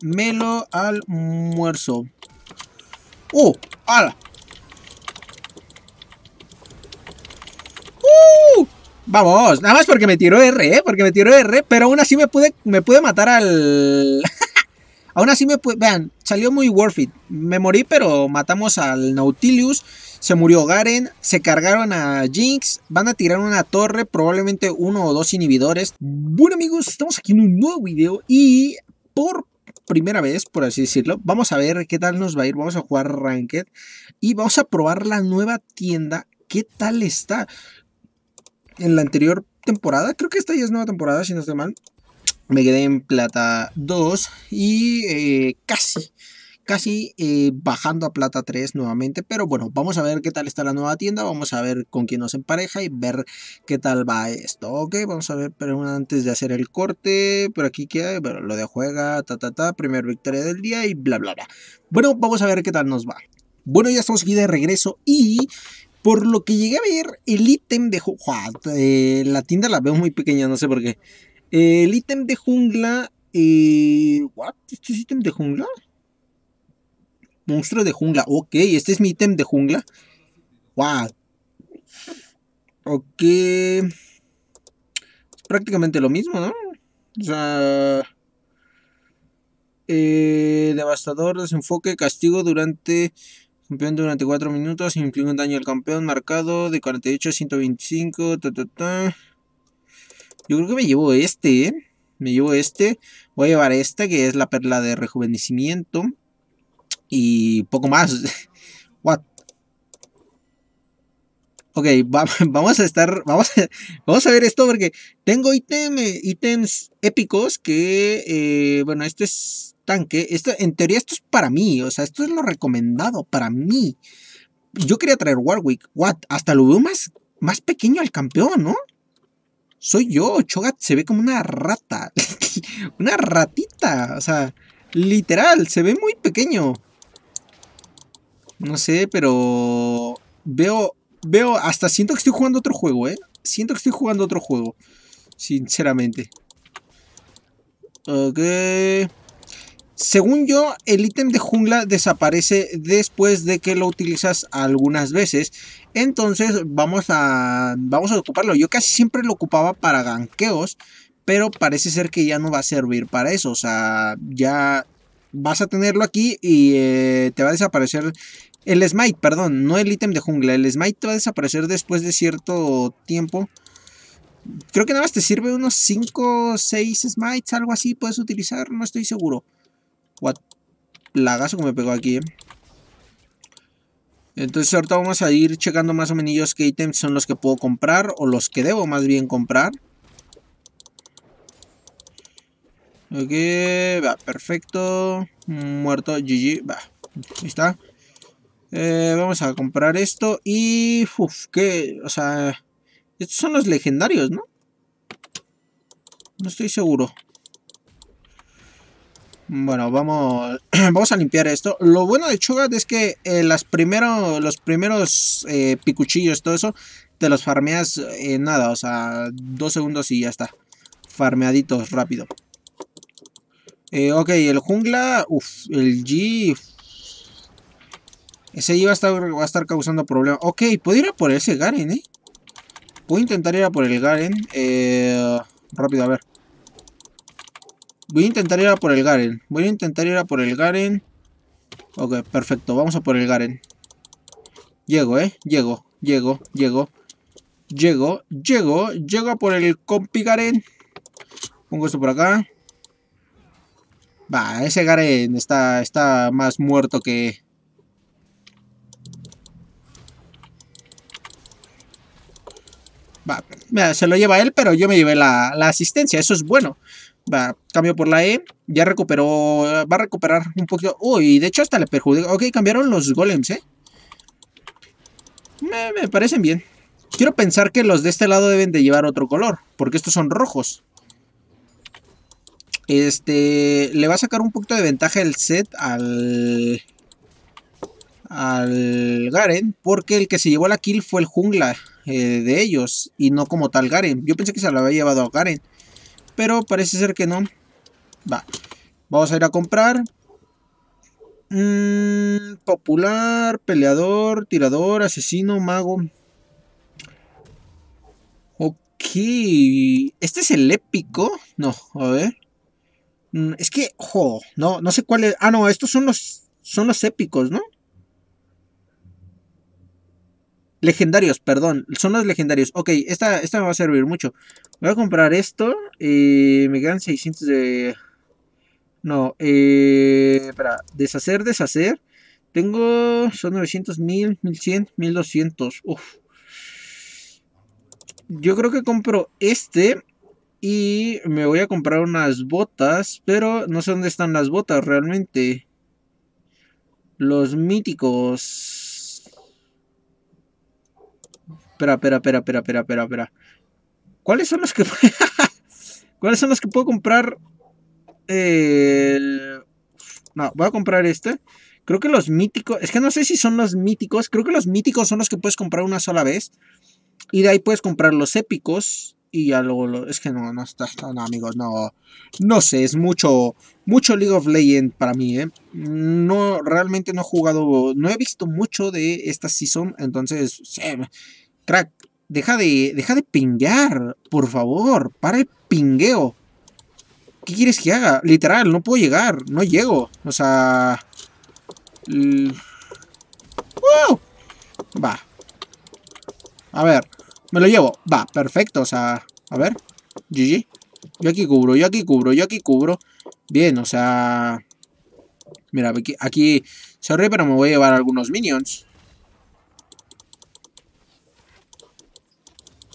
me melo almuerzo. ¡Uh! ¡Hala! ¡Uh! Vamos, nada más porque me tiró R, ¿eh? Porque me tiró R, pero aún así me pude, me pude matar al... aún así me pude... Vean, salió muy worth it. Me morí, pero matamos al Nautilus. Se murió Garen, se cargaron a Jinx, van a tirar una torre, probablemente uno o dos inhibidores. Bueno amigos, estamos aquí en un nuevo video y por primera vez, por así decirlo. Vamos a ver qué tal nos va a ir. Vamos a jugar Ranked y vamos a probar la nueva tienda. ¿Qué tal está? En la anterior temporada, creo que esta ya es nueva temporada, si no estoy mal. Me quedé en plata 2 y eh, casi casi eh, bajando a plata 3 nuevamente, pero bueno, vamos a ver qué tal está la nueva tienda, vamos a ver con quién nos empareja y ver qué tal va esto, ok, vamos a ver, pero antes de hacer el corte, pero aquí queda, pero lo de juega, ta ta ta, primer victoria del día y bla bla bla. Bueno, vamos a ver qué tal nos va. Bueno, ya estamos aquí de regreso y por lo que llegué a ver, el ítem de... Eh, la tienda la veo muy pequeña, no sé por qué. el ítem de jungla... Eh, ¿What? ¿Este es ítem de jungla? Monstruo de jungla. Ok, este es mi ítem de jungla. Wow. Ok. prácticamente lo mismo, ¿no? O sea... Eh, devastador, desenfoque, castigo durante... Campeón durante 4 minutos, inflige un daño al campeón marcado de 48 a 125. Yo creo que me llevo este, ¿eh? Me llevo este. Voy a llevar esta que es la perla de rejuvenecimiento y poco más. What? Ok, vamos a estar, vamos a, vamos a ver esto porque tengo ítem, ítems épicos que, eh, bueno, esto es tanque, esto, en teoría esto es para mí, o sea, esto es lo recomendado para mí. Yo quería traer Warwick, what, hasta lo veo más, más pequeño al campeón, ¿no? Soy yo, Chogat se ve como una rata, una ratita, o sea, literal, se ve muy pequeño. No sé, pero veo, veo, hasta siento que estoy jugando otro juego, ¿eh? Siento que estoy jugando otro juego, sinceramente. Ok. Según yo, el ítem de jungla desaparece después de que lo utilizas algunas veces. Entonces vamos a, vamos a ocuparlo. Yo casi siempre lo ocupaba para ganqueos, pero parece ser que ya no va a servir para eso. O sea, ya vas a tenerlo aquí y eh, te va a desaparecer el smite, perdón, no el ítem de jungla. El smite va a desaparecer después de cierto tiempo. Creo que nada más te sirve unos 5, 6 smites, algo así puedes utilizar, no estoy seguro. What plagazo que me pegó aquí, eh. Entonces ahorita vamos a ir checando más o menos qué ítems son los que puedo comprar o los que debo más bien comprar. Ok, va, perfecto. Muerto, GG, va, ahí está. Eh, vamos a comprar esto y... Uf, que... O sea... Estos son los legendarios, ¿no? No estoy seguro. Bueno, vamos, vamos a limpiar esto. Lo bueno de Chugat es que eh, las primero, los primeros eh, picuchillos, todo eso, te los farmeas nada. O sea, dos segundos y ya está. Farmeaditos, rápido. ok, el jungla, Uf, el G, ese iba a estar, causando problemas. Ok, puedo ir a por ese Garen, ¿eh? Voy a intentar ir a por el Garen. Eh, rápido, a ver. Voy a intentar ir a por el Garen. Voy a intentar ir a por el Garen. Ok, perfecto. Vamos a por el Garen. Llego, ¿eh? Llego, llego, llego. Llego, llego, llego a por el compi Garen. Pongo esto por acá. Va, ese Garen está, está más muerto que, se lo lleva él, pero yo me llevé la, asistencia, eso es bueno. Va, cambio por la E, ya recuperó, va a recuperar un poquito. Uy, de hecho hasta le perjudicó. Ok, cambiaron los golems, ¿eh? Me, me, parecen bien. Quiero pensar que los de este lado deben de llevar otro color, porque estos son rojos. Este, le va a sacar un poquito de ventaja el set al... Al Garen, porque el que se llevó la kill fue el jungla. Eh, de ellos y no como tal Garen. Yo pensé que se la había llevado a Garen, pero parece ser que no. Va, vamos a ir a comprar. Mm, popular, peleador, tirador, asesino, mago. Ok, este es el épico. No, a ver. Mm, es que, ojo, no, no sé cuál es. Ah, no, estos son los, son los épicos, ¿no? Legendarios, perdón. Son los legendarios. Ok, esta, esta me va a servir mucho. Voy a comprar esto. y eh, me quedan 600 de... No, eh, espera. Deshacer, deshacer. Tengo... Son 900, 1000, 1100, 1200. Uf. Yo creo que compro este. Y me voy a comprar unas botas. Pero no sé dónde están las botas realmente. Los míticos. Espera, espera, espera, espera, espera, espera, ¿Cuáles son los que... ¿Cuáles son los que puedo comprar? No, voy a comprar este. Creo que los míticos... Es que no sé si son los míticos. Creo que los míticos son los que puedes comprar una sola vez. Y de ahí puedes comprar los épicos. Y ya luego... Es que no, no está... No, amigos, no... No sé, es mucho... Mucho League of Legends para mí, ¿eh? No, realmente no he jugado... No he visto mucho de esta season. Entonces... Crack, deja de, deja de pinguear, por favor, para el pingueo. ¿Qué quieres que haga? Literal, no puedo llegar, no llego. O sea... Va. A ver, me lo llevo. Va, perfecto, o sea... A ver, GG. Yo aquí cubro, yo aquí cubro, yo aquí cubro. Bien, o sea... Mira, aquí, aquí... Sorry, pero me voy a llevar algunos minions.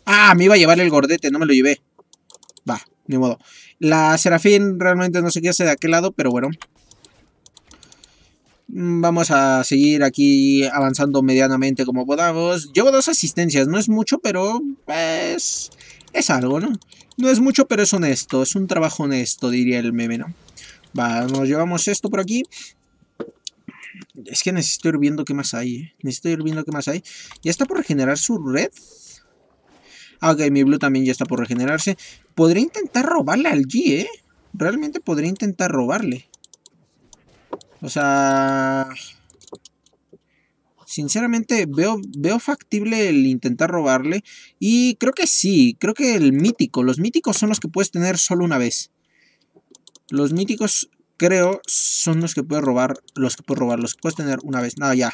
Ah, me iba a llevar el gordete, no me lo llevé. Va, ni modo. La Serafín realmente no sé qué hace de aquel lado, pero bueno. Mm, vamos a seguir aquí avanzando medianamente como podamos. Llevo dos asistencias, no es mucho, pero es, pues, es algo, ¿no? No es mucho, pero es honesto, es un trabajo honesto, diría el meme, ¿no? Va, nos llevamos esto por aquí. Es que necesito ir viendo qué más hay, ¿eh? Necesito ir viendo qué más hay. ¿Ya está por regenerar su red? Ah, ok, mi Blue también ya está por regenerarse. Podría intentar robarle al G, ¿eh? Realmente podría intentar robarle. O sea... Sinceramente veo, veo factible el intentar robarle. Y creo que sí, creo que el mítico. Los míticos son los que puedes tener solo una vez. Los míticos, creo, son los que puedes robar. Los que puedes robar, los que puedes tener una vez. Nada, no, ya.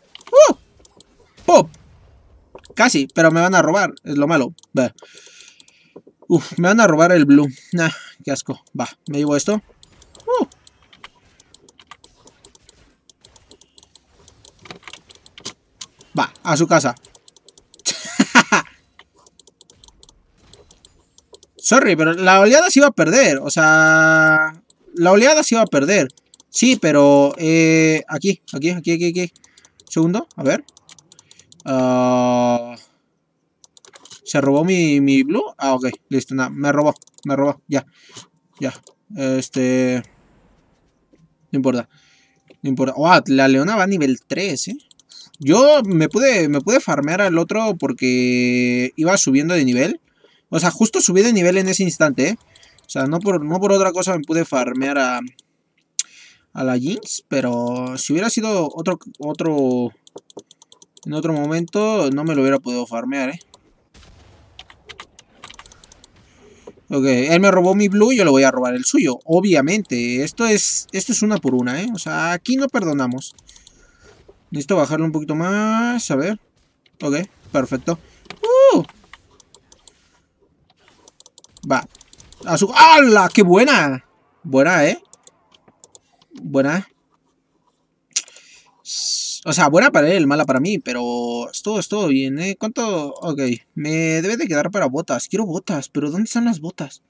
Casi, pero me van a robar. Es lo malo. me van a robar el blue. Nah, qué asco. Va, me llevo esto. Uh. Va, a su casa. Sorry, pero la oleada se iba a perder. O sea, la oleada se iba a perder. Sí, pero... Eh, aquí, aquí, aquí, aquí. Segundo, a ver. Ah, ¿Se robó mi, mi blue? Ah, ok, listo, nada, me robó, me robó, ya, ya. Este... No importa. No importa. Ah, la leona va a nivel 3, ¿eh? Yo me pude, me pude farmear al otro porque iba subiendo de nivel. O sea, justo subí de nivel en ese instante, ¿eh? O sea, no por, no por otra cosa me pude farmear a, a la jeans pero si hubiera sido otro, otro, en otro momento no me lo hubiera podido farmear, ¿eh? Ok, él me robó mi blue, yo le voy a robar el suyo. Obviamente, esto es, esto es una por una, ¿eh? O sea, aquí no perdonamos. Necesito bajarlo un poquito más, a ver. Ok, perfecto. ¡Uh! Va. A ¡Hala! ¡Qué buena! Buena, ¿eh? Buena. O sea, buena para él, mala para mí, pero es todo, es todo bien, ¿eh? ¿Cuánto? Ok, me debe de quedar para botas. Quiero botas, pero ¿dónde están las botas?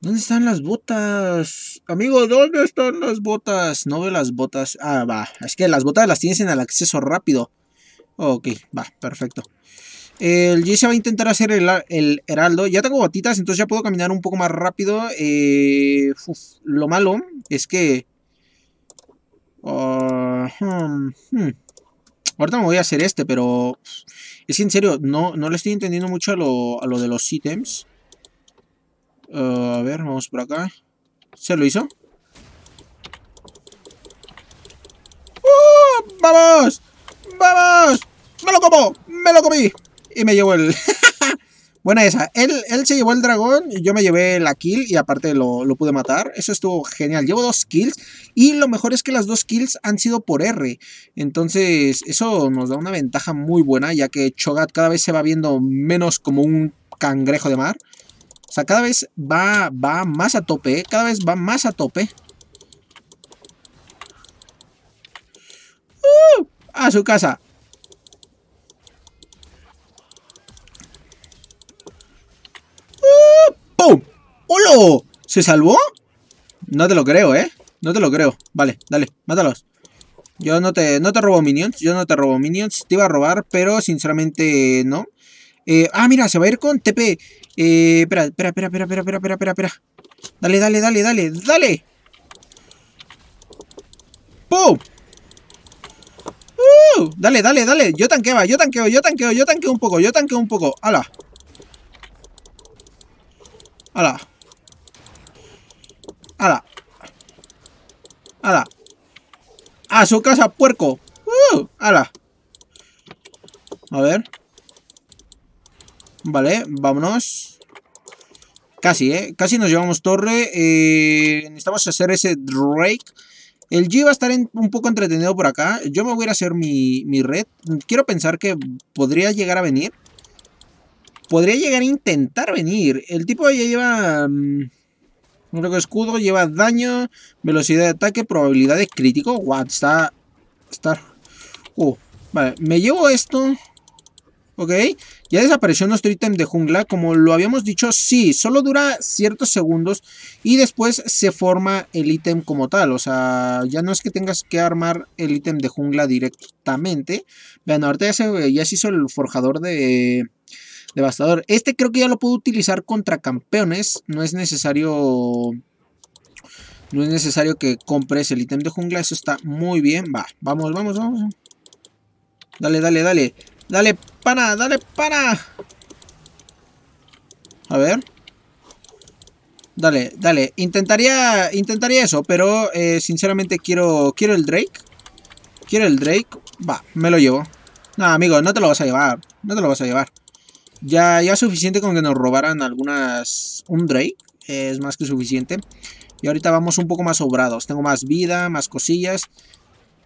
¿Dónde están las botas? Amigo, ¿dónde están las botas? No veo las botas. Ah, va. Es que las botas las tienes en el acceso rápido. Ok, va, perfecto. El Jesse se va a intentar hacer el, el, heraldo. Ya tengo botitas, entonces ya puedo caminar un poco más rápido. Eh, lo malo es que Ah, hmm, hmm. Ahorita me voy a hacer este, pero... Es que en serio, no, no le estoy entendiendo mucho a lo, de los ítems. Ah, a ver, vamos por acá. ¿Se lo hizo? ¡Oh, ¡Vamos! ¡Vamos! ¡Me lo como! ¡Me lo comí! Y me llevo el... Buena esa. Él, se llevó el dragón, yo me llevé la kill y aparte lo, lo, pude matar. Eso estuvo genial. Llevo dos kills y lo mejor es que las dos kills han sido por R. Entonces eso nos da una ventaja muy buena ya que Chogat cada vez se va viendo menos como un cangrejo de mar. O sea, cada vez va, va más a tope, cada vez va más a tope. ¡Uh! A su casa. ¿Se salvó? No te lo creo, ¿eh? No te lo creo. Vale, dale, mátalos. Yo no te, no te robo minions, yo no te robo minions. Te iba a robar, pero sinceramente no. Eh, ah, mira, se va a ir con TP. Eh, espera, espera, espera, espera, espera, espera, espera, espera. Dale, dale, dale, dale, dale. ¡Pum! ¡Uh! Dale, dale, dale. Yo tanqueaba, yo tanqueo, yo tanqueo, yo tanqueo un poco, yo tanqueo un poco. ¡Hala! ¡Hala! ¡Hala! ¡Hala! ¡A su casa, puerco! ¡Uh! ¡Hala! A ver. Vale, vámonos. Casi, ¿eh? Casi nos llevamos torre. Eh, necesitamos hacer ese Drake. El G va a estar un poco entretenido por acá. Yo me voy a ir a hacer mi, red. Quiero pensar que podría llegar a venir. Podría llegar a intentar venir. El tipo ya lleva... Mm, que escudo lleva daño, velocidad de ataque, probabilidad de crítico. What? Está... Está... oh vale, me llevo esto... ¿Ok? Ya desapareció nuestro ítem de jungla, como lo habíamos dicho, sí, solo dura ciertos segundos y después se forma el ítem como tal, o sea, ya no es que tengas que armar el ítem de jungla directamente. Vean, ahorita ya se hizo el forjador de, Devastador. Este creo que ya lo puedo utilizar contra campeones. No es necesario... No es necesario que compres el ítem de jungla. Eso está muy bien. Va, vamos, vamos, vamos. Dale, dale, dale. Dale, pana, dale, pana. A ver. Dale, dale. Intentaría, intentaría eso, pero eh, sinceramente quiero, quiero el Drake. Quiero el Drake. Va, me lo llevo. No, amigo, no te lo vas a llevar. No te lo vas a llevar. Ya, ya suficiente con que nos robaran algunas... Un Drake. Es más que suficiente. Y ahorita vamos un poco más sobrados. Tengo más vida, más cosillas.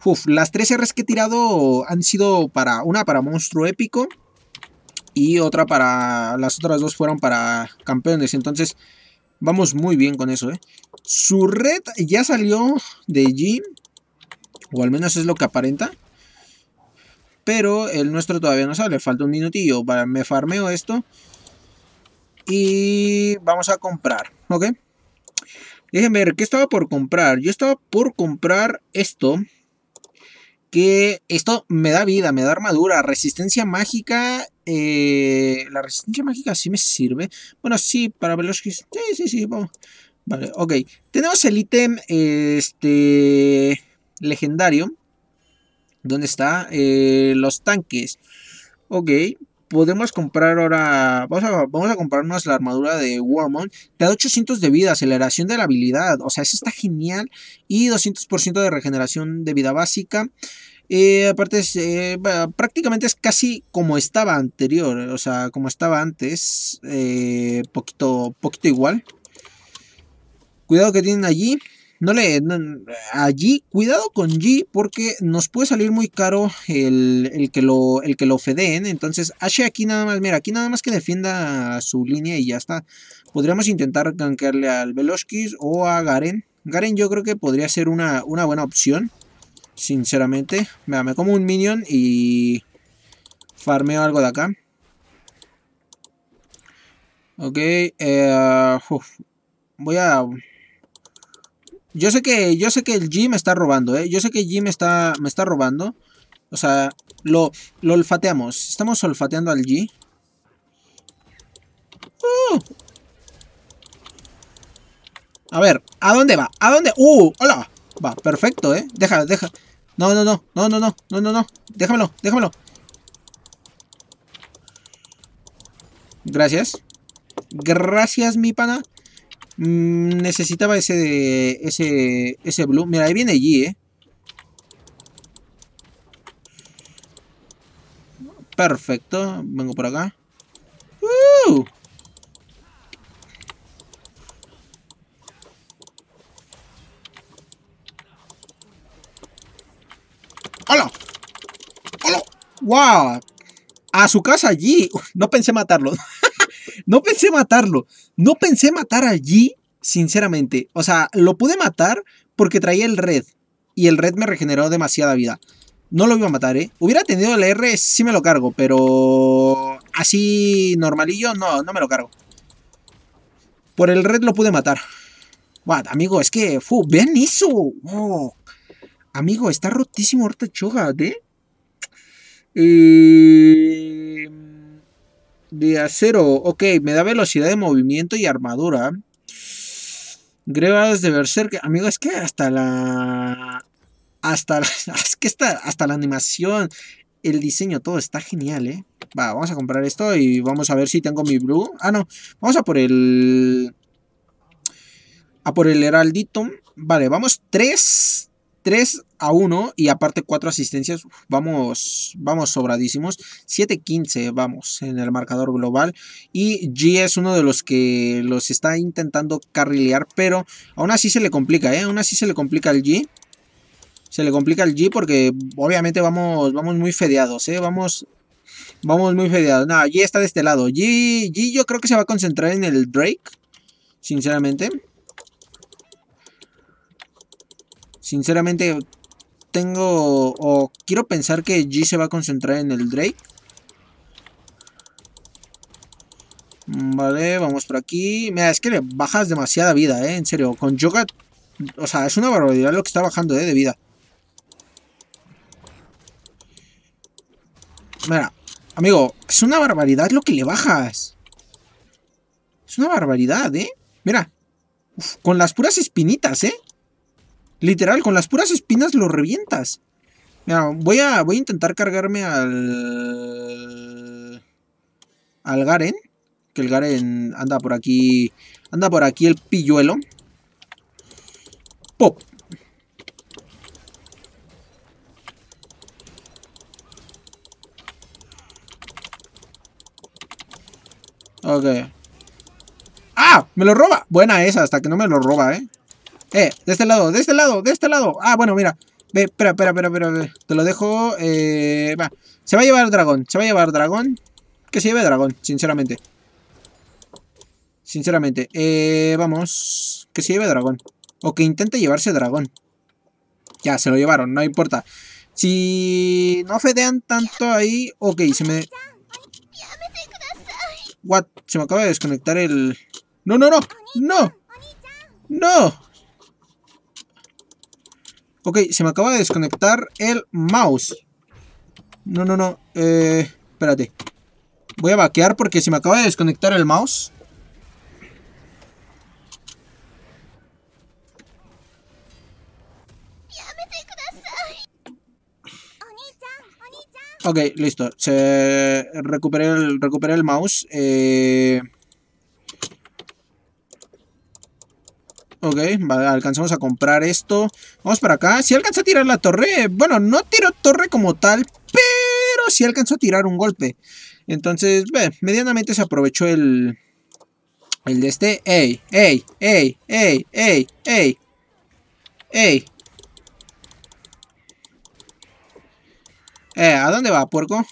Uf, las tres R's que he tirado han sido para... Una para monstruo épico. Y otra para... Las otras dos fueron para campeones. Entonces... Vamos muy bien con eso, ¿eh? Su red ya salió de G. O al menos es lo que aparenta. Pero el nuestro todavía no sale, falta un minutillo para me farmeo esto. Y vamos a comprar, ¿ok? Déjenme ver, ¿qué estaba por comprar? Yo estaba por comprar esto. Que esto me da vida, me da armadura, resistencia mágica. Eh, la resistencia mágica sí me sirve. Bueno, sí, para los... Sí, sí, sí, Vale, ok. Tenemos el ítem este, legendario. ¿Dónde está? Eh, los tanques. Ok, podemos comprar ahora. Vamos a, vamos a comprarnos la armadura de Warmon. Te da 800 de vida, aceleración de la habilidad. O sea, eso está genial. Y 200% de regeneración de vida básica. Eh, aparte, eh, prácticamente es casi como estaba anterior. O sea, como estaba antes. poquito, poquito igual. Cuidado que tienen allí no le. allí, cuidado con G, porque nos puede salir muy caro el, que, lo, el que lo fedeen. Entonces, Ashe aquí nada más, mira, aquí nada más que defienda su línea y ya está. Podríamos intentar gankearle al Veloskis o a Garen. Garen yo creo que podría ser una, buena opción, sinceramente. Mira, me como un minion y farmeo algo de acá. Ok, eh, voy a yo sé que, yo sé que el G me está robando, ¿eh? Yo sé que el G me está, me está robando. O sea, lo, lo olfateamos. Estamos olfateando al G. Uh. A ver, ¿a dónde va? ¿A dónde? ¡Uh! ¡Hola! Va, perfecto, ¿eh? Deja, deja. No, no, no, no, no, no, no, no, no. Déjamelo, déjamelo. Gracias. Gracias, mi pana. Mm, necesitaba ese, ese, ese blue. Mira, ahí viene allí, ¿eh? Perfecto. Vengo por acá. ¡Uh! ¡Hola! ¡Hola! ¡Wow! A su casa allí. No pensé matarlo. No pensé matarlo. No pensé matar allí, sinceramente. O sea, lo pude matar porque traía el red. Y el red me regeneró demasiada vida. No lo iba a matar, ¿eh? Hubiera tenido el R, sí me lo cargo, pero... Así normalillo, no, no me lo cargo. Por el red lo pude matar. What, amigo, es que... Fu, ¡Vean eso! Oh. Amigo, está rotísimo ahorita choga, ¿eh? eh... De acero, ok, me da velocidad de movimiento y armadura. Grevas de que amigo, es que hasta la... Hasta, es que está, hasta la animación, el diseño, todo está genial, ¿eh? Va, vamos a comprar esto y vamos a ver si tengo mi blue. Ah, no, vamos a por el... A por el heraldito. Vale, vamos tres 3 a 1 y aparte 4 asistencias. vamos, vamos sobradísimos. 7-15 vamos en el marcador global. Y G es uno de los que los está intentando carrilear, pero aún así se le complica, ¿eh? Aún así se le complica al G. Se le complica al G porque obviamente vamos, vamos muy fedeados, ¿eh? Vamos... Vamos muy fedeados. No, G está de este lado. G yo creo que se va a concentrar en el Drake. Sinceramente. Sinceramente, tengo o quiero pensar que G se va a concentrar en el Drake. Mm, vale, vamos por aquí. Mira, es que le bajas demasiada vida, ¿eh? En serio, con Yoga... O sea, es una barbaridad lo que está bajando, ¿eh? De vida. Mira, amigo, es una barbaridad lo que le bajas. Es una barbaridad, ¿eh? Mira. con las puras espinitas, ¿eh? Literal, con las puras espinas lo revientas. Mira, voy a, voy a intentar cargarme al... Al Garen. Que el Garen anda por aquí... Anda por aquí el pilluelo. Pop. Ok. ¡Ah! Me lo roba. Buena esa, hasta que no me lo roba, ¿eh? Eh, de este lado, de este lado, de este lado. Ah, bueno, mira. Ve, espera, espera, espera, Te lo dejo. Eh, va. Se va a llevar dragón. Se va a llevar dragón. Que se lleve dragón, sinceramente. Sinceramente. Eh, vamos. Que se lleve dragón. O que intente llevarse dragón. Ya, se lo llevaron, no importa. Si no fedean tanto ahí... Ok, se me... What? Se me acaba de desconectar el... ¡No, no, no! ¡No! ¡No! Ok, se me acaba de desconectar el mouse. No, no, no. Eh, espérate. Voy a vaquear porque se me acaba de desconectar el mouse. Ok, listo. Se recuperé el, recuperé el mouse. Eh... Ok, alcanzamos a comprar esto. Vamos para acá. Si alcanza a tirar la torre. Bueno, no tiró torre como tal, pero si alcanzó a tirar un golpe. Entonces, ve, medianamente se aprovechó el... El de este. ¡Ey! ¡Ey! ¡Ey! ¡Ey! ¡Ey! ¡Ey! ¡Ey! Eh, ¿a dónde va, puerco?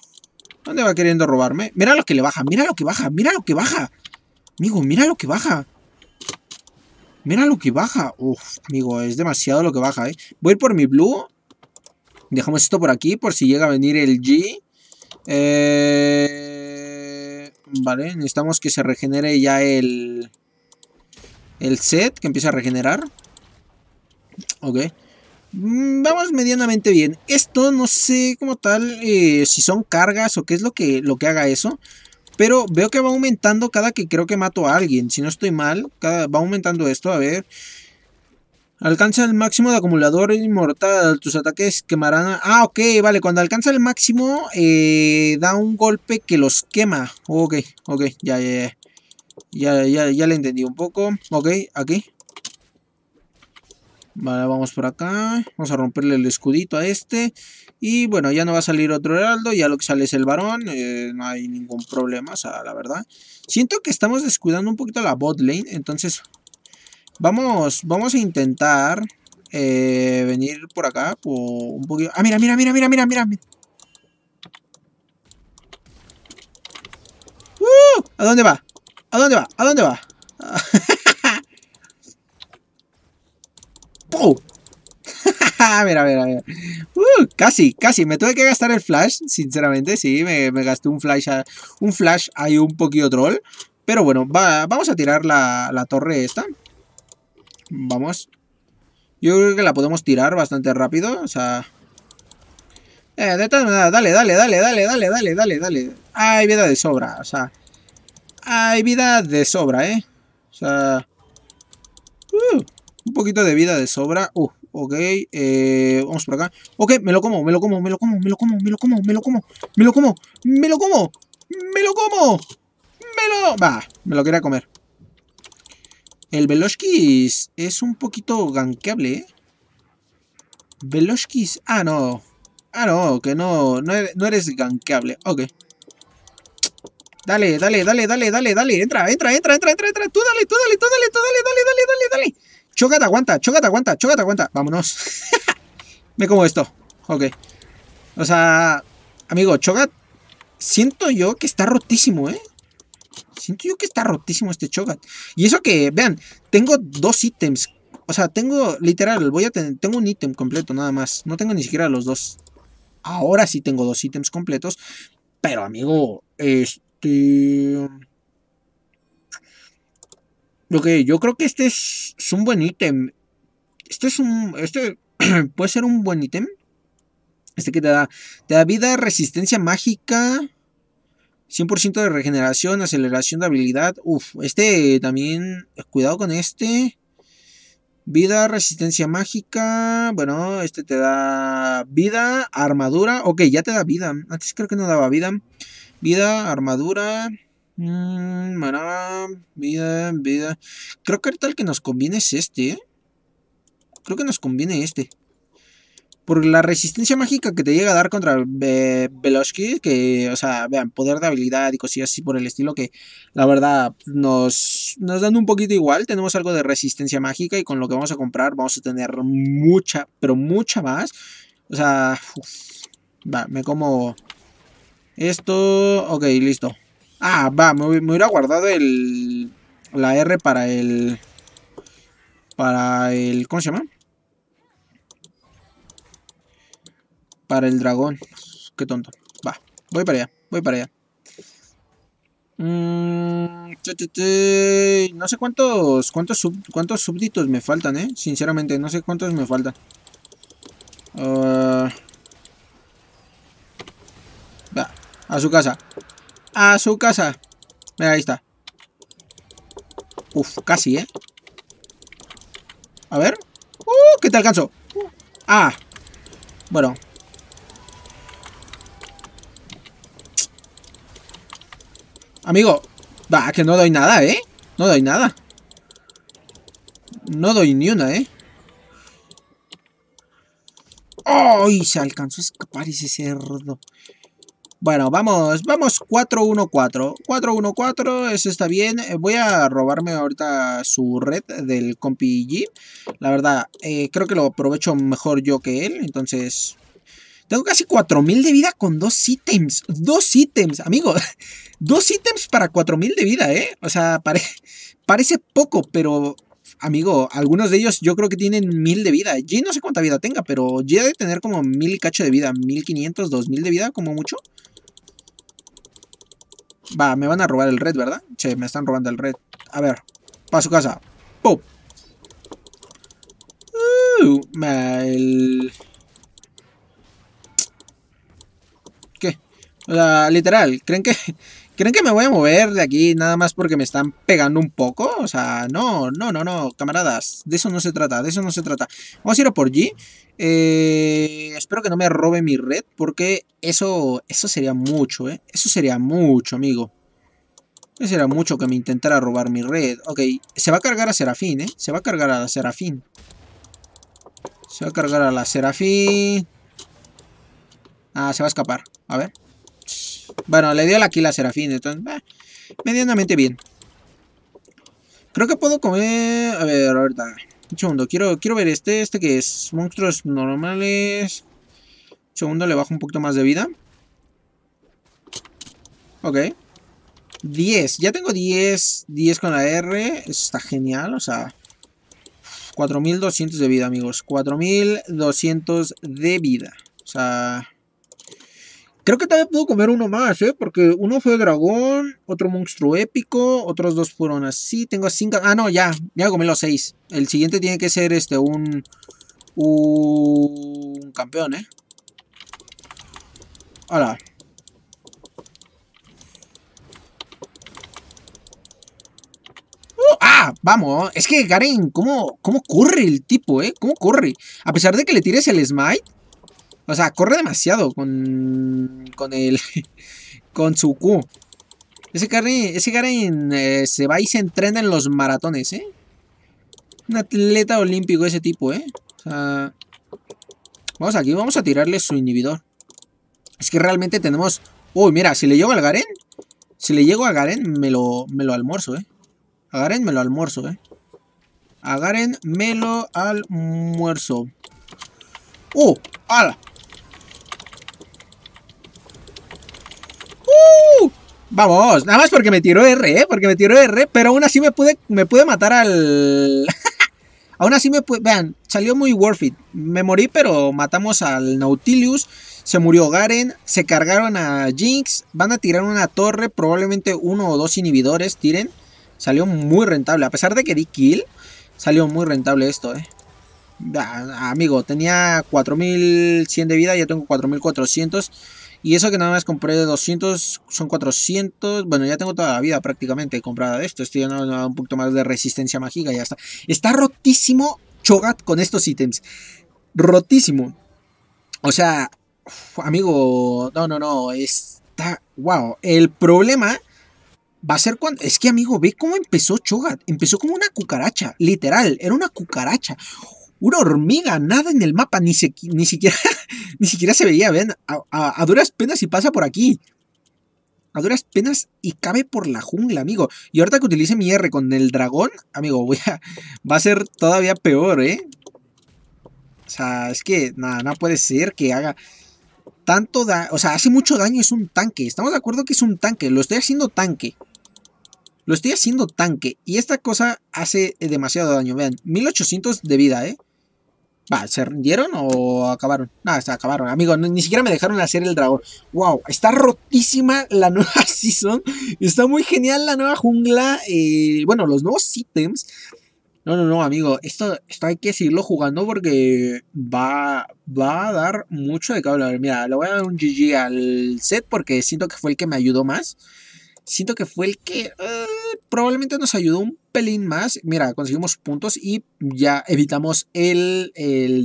¿Dónde va queriendo robarme? Mira lo que le baja, mira lo que baja, mira lo que baja. Amigo, mira lo que baja. Mira lo que baja. Uf, amigo, es demasiado lo que baja, ¿eh? Voy por mi blue. Dejamos esto por aquí por si llega a venir el G. Eh, vale, necesitamos que se regenere ya el... El set, que empiece a regenerar. Ok. Mm, vamos medianamente bien. Esto no sé como tal eh, si son cargas o qué es lo que, lo que haga eso. Pero veo que va aumentando cada que creo que mato a alguien. Si no estoy mal, va aumentando esto. A ver. Alcanza el máximo de acumulador inmortal. Tus ataques quemarán. Ah, ok, vale. Cuando alcanza el máximo, eh, da un golpe que los quema. Ok, ok, ya, ya, ya. Ya, ya, ya le entendí un poco. Ok, aquí. Vale, vamos por acá. Vamos a romperle el escudito a este. Y bueno, ya no va a salir otro heraldo, ya lo que sale es el varón, eh, no hay ningún problema, o sea, la verdad. Siento que estamos descuidando un poquito la bot lane, entonces vamos, vamos a intentar eh, venir por acá, por un poquito... Ah, mira, mira, mira, mira, mira, mira. ¡Uh! ¿A dónde va? ¿A dónde va? ¿A dónde va? ¡Pum! a mira, mira uh, casi, casi. Me tuve que gastar el flash, sinceramente. Sí, me, gasté un flash, un flash ahí un poquito troll. Pero bueno, vamos a tirar la, torre esta. Vamos. Yo creo que la podemos tirar bastante rápido. O sea... Eh, de todas maneras, dale, dale, dale, dale, dale, dale, dale, dale. Hay vida de sobra, o sea... Hay vida de sobra, ¿eh? O sea... Uh, un poquito de vida de sobra. Uh, Ok, eh, vamos por acá. Ok, me lo como, me lo como, me lo como, me lo como, me lo como, me lo como, me lo como, me lo como, me lo como, me lo... Va, me lo quería comer. El Veloshkis es un poquito ganqueable, ¿eh? Veloshkis, ah, no. Ah, no, que no, no eres, no eres ganqueable. Ok. Dale, dale, dale, dale, dale, dale. Entra, entra, entra, entra, entra, entra. Tú dale, tú dale, tú dale, tú dale, dale, dale, dale, dale. Chogat aguanta, Chogat aguanta, Chogat aguanta. Vámonos. Me como esto. Ok. O sea, amigo, Chogat, siento yo que está rotísimo, ¿eh? Siento yo que está rotísimo este Chogat. Y eso que, vean, tengo dos ítems. O sea, tengo, literal, voy a tener, tengo un ítem completo nada más. No tengo ni siquiera los dos. Ahora sí tengo dos ítems completos. Pero, amigo, este... Ok, yo creo que este es, un buen ítem. Este es un. Este puede ser un buen ítem. Este que te da. Te da vida, resistencia mágica. 100% de regeneración, aceleración de habilidad. Uf, este también. Cuidado con este. Vida, resistencia mágica. Bueno, este te da vida, armadura. Ok, ya te da vida. Antes creo que no daba vida. Vida, armadura. Mmm, vida, vida. Creo que ahorita el que nos conviene es este, ¿eh? Creo que nos conviene este. Por la resistencia mágica que te llega a dar contra eh, Veloski, que, o sea, vean, poder de habilidad y cosillas así por el estilo, que la verdad nos, nos dan un poquito igual. Tenemos algo de resistencia mágica y con lo que vamos a comprar vamos a tener mucha, pero mucha más. O sea, va, me como esto. Ok, listo. Ah, va, me, hubiera guardado el, la R para el... Para el... ¿Cómo se llama? Para el dragón. Qué tonto. Va, voy para allá, voy para allá. Mm, no sé cuántos cuántos, cuántos súbditos me faltan, eh. Sinceramente, no sé cuántos me faltan. Ah. va, a su casa a su casa. Mira, ahí está. Uf, casi, ¿eh? A ver. ¡Uh! Que te alcanzo. Ah. Bueno. Amigo. Va, que no doy nada, ¿eh? No doy nada. No doy ni una, ¿eh? ¡Ay! se alcanzó a escapar ese cerdo. Bueno, vamos, vamos 4-1-4. 4-1-4, eso está bien. Eh, voy a robarme ahorita su red del compi G. La verdad, eh, creo que lo aprovecho mejor yo que él. Entonces, tengo casi 4000 de vida con dos ítems. Dos ítems, amigo. Dos ítems para 4000 de vida, ¿eh? O sea, parece poco, pero amigo, algunos de ellos yo creo que tienen mil de vida. ¿Y no sé cuánta vida tenga, pero ya de tener como mil cacho de vida. 1500, mil de vida, como mucho. Va, me van a robar el red, ¿verdad? Che, me están robando el red. A ver, para su casa. ¡Pum! Uh, ¿Qué? O sea, literal, ¿creen que ¿Creen que me voy a mover de aquí nada más porque me están pegando un poco? O sea, no, no, no, no, camaradas. De eso no se trata, de eso no se trata. Vamos a ir a por allí. Eh, espero que no me robe mi red porque eso, eso sería mucho, ¿eh? Eso sería mucho, amigo. Eso sería mucho que me intentara robar mi red. Ok, se va a cargar a Serafín, ¿eh? Se va a cargar a la Serafín. Se va a cargar a la Serafín. Ah, se va a escapar. A ver. Bueno, le dio la kill a Serafín, entonces, medianamente bien. Creo que puedo comer... A ver, ahorita. Un segundo, quiero, quiero ver este, este que es monstruos normales. Un segundo, le bajo un poquito más de vida. Ok. 10, ya tengo 10, 10 con la R, está genial, o sea, 4200 de vida, amigos, 4200 de vida, o sea, Creo que también puedo comer uno más, ¿eh? Porque uno fue dragón, otro monstruo épico, otros dos fueron así. Tengo cinco... Ah, no, ya. Ya comí los seis. El siguiente tiene que ser este, un... Un campeón, ¿eh? Hola. Uh, ¡Ah! Vamos. Es que Karen, ¿cómo, ¿cómo corre el tipo, eh? ¿Cómo corre? A pesar de que le tires el smite, o sea, corre demasiado con, con el... con su Q. Ese Garen, ese Garen eh, se va y se entrena en los maratones, ¿eh? Un atleta olímpico ese tipo, ¿eh? O sea... Vamos aquí, vamos a tirarle su inhibidor. Es que realmente tenemos... Uy, mira, si le llego al Garen... Si le llego a Garen, me lo, me lo almuerzo, ¿eh? A Garen me lo almuerzo, ¿eh? A Garen me lo almuerzo. ¡Uh! ¡Hala! Vamos, nada más porque me tiró R, ¿eh? Porque me tiró R, pero aún así me pude, me matar al... aún así me pude... Vean, salió muy worth it. Me morí, pero matamos al Nautilus. Se murió Garen, se cargaron a Jinx, van a tirar una torre, probablemente uno o dos inhibidores tiren. Salió muy rentable, a pesar de que di kill, salió muy rentable esto, eh. Ah, amigo, tenía 4100 de vida, ya tengo 4400. Y eso que nada más compré de 200, son 400. Bueno, ya tengo toda la vida prácticamente comprada de esto. Estoy dando un poquito más de resistencia mágica y ya está. Está rotísimo Chogat con estos ítems. Rotísimo. O sea, amigo, no, no, no. Está, wow. El problema va a ser cuando... Es que, amigo, ve cómo empezó Chogat. Empezó como una cucaracha, literal. Era una cucaracha una hormiga, nada en el mapa, ni, ni, siquiera, ni siquiera se veía, ven, a, duras penas y pasa por aquí. A duras penas y cabe por la jungla, amigo. Y ahorita que utilice mi R con el dragón, amigo, voy a, va a ser todavía peor, ¿eh? O sea, es que nada, no puede ser que haga tanto daño. O sea, hace mucho daño, es un tanque. Estamos de acuerdo que es un tanque, lo estoy haciendo tanque. Lo estoy haciendo tanque. Y esta cosa hace demasiado daño. Vean, 1800 de vida, ¿eh? Va, ¿se rindieron o acabaron? Nada, se acabaron, amigo. Ni, siquiera me dejaron hacer el dragón. Wow, está rotísima la nueva season. Está muy genial la nueva jungla. Eh, bueno, los nuevos ítems. No, no, no, amigo. Esto, hay que seguirlo jugando porque va, va a dar mucho de A Mira, le voy a dar un GG al set porque siento que fue el que me ayudó más siento que fue el que eh, probablemente nos ayudó un pelín más. Mira, conseguimos puntos y ya evitamos el,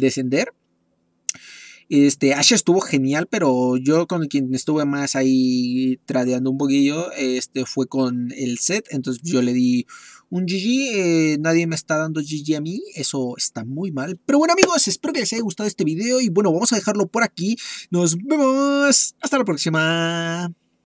descender. Este, Ash estuvo genial, pero yo con quien estuve más ahí tradeando un poquillo, este, fue con el set, entonces yo le di un GG, eh, nadie me está dando GG a mí, eso está muy mal. Pero bueno amigos, espero que les haya gustado este video y bueno, vamos a dejarlo por aquí, nos vemos, hasta la próxima.